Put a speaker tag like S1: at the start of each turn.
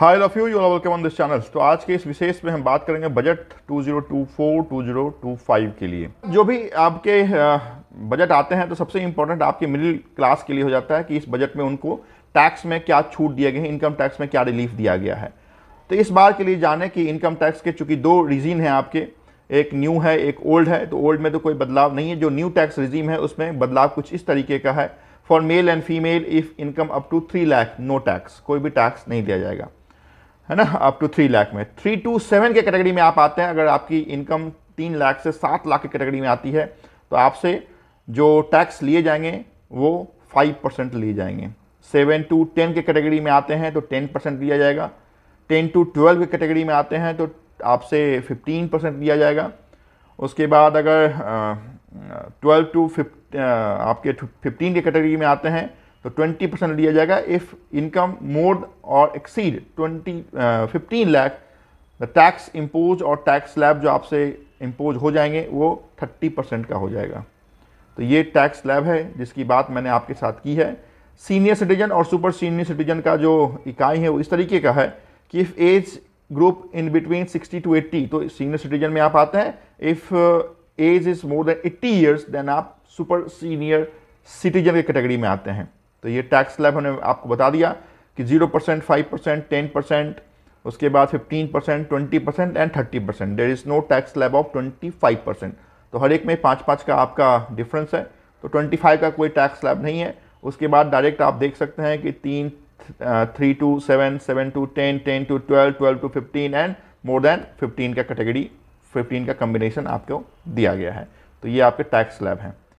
S1: hi love you you welcome on this channel तो आज के इस विशेष में हम बात करेंगे बजट 2024-2025 के लिए जो भी आपके बजट आते हैं तो सबसे इम्पोर्टेंट आपके मिडिल क्लास के लिए हो जाता है कि इस बजट में उनको टैक्स में क्या छूट दिया गया है इनकम टैक्स में क्या रिलीफ दिया गया है तो इस बार के लिए जाने कि इनकम टैक्स के चूंकि दो रिजीन हैं आपके एक न्यू है एक ओल्ड है तो ओल्ड में तो कोई बदलाव नहीं है जो न्यू टैक्स रिजीम है उसमें बदलाव कुछ इस तरीके का है for male and female if income up to three lakh no tax कोई भी टैक्स नहीं दिया जाएगा है ना अप टू थ्री लाख में थ्री टू सेवन के कैटेगरी में आप आते हैं अगर आपकी इनकम तीन लाख से सात लाख की कैटेगरी में आती है तो आपसे जो टैक्स लिए जाएंगे वो फाइव परसेंट लिए जाएंगे सेवन टू टेन के कैटेगरी में आते हैं तो टेन परसेंट लिया जाएगा टेन टू ट्वेल्व के कैटेगरी में आते हैं तो आपसे फिफ्टीन परसेंट लिया जाएगा उसके बाद अगर ट्वेल्व टू फिफ्ट आपके फिफ्टीन के कैटेगरी में आते हैं तो 20 परसेंट लिया जाएगा इफ़ इनकम मोर और exceed 20 fifteen lakh the tax impose और टैक्स स्लैब जो आपसे इम्पोज हो जाएंगे वो 30 परसेंट का हो जाएगा तो ये टैक्स स्लैब है जिसकी बात मैंने आपके साथ की है सीनियर सिटीजन और सुपर सीनियर सिटीजन का जो इकाई है वो इस तरीके का है कि if age group in between 60 to 80 तो सीनियर सिटीजन में आप आते हैं if age is more than 80 years then आप सुपर सीनियर सिटीजन के कैटेगरी में आते हैं तो ये टैक्स स्लैब हमने आपको बता दिया कि zero percent five percent ten percent उसके बाद fifteen percent twenty percent and thirty percent there is no tax slab of twenty five percent तो हर एक में पाँच पाँच का आपका डिफरेंस है तो ट्वेंटी फाइव का कोई टैक्स स्लैब नहीं है उसके बाद डायरेक्ट आप देख सकते हैं कि तीन three to seven seven to ten ten to twelve twelve to fifteen and more than fifteen का कैटेगरी फिफ्टीन का कम्बिनेशन आपको दिया गया है तो ये आपके टैक्स स्लैब हैं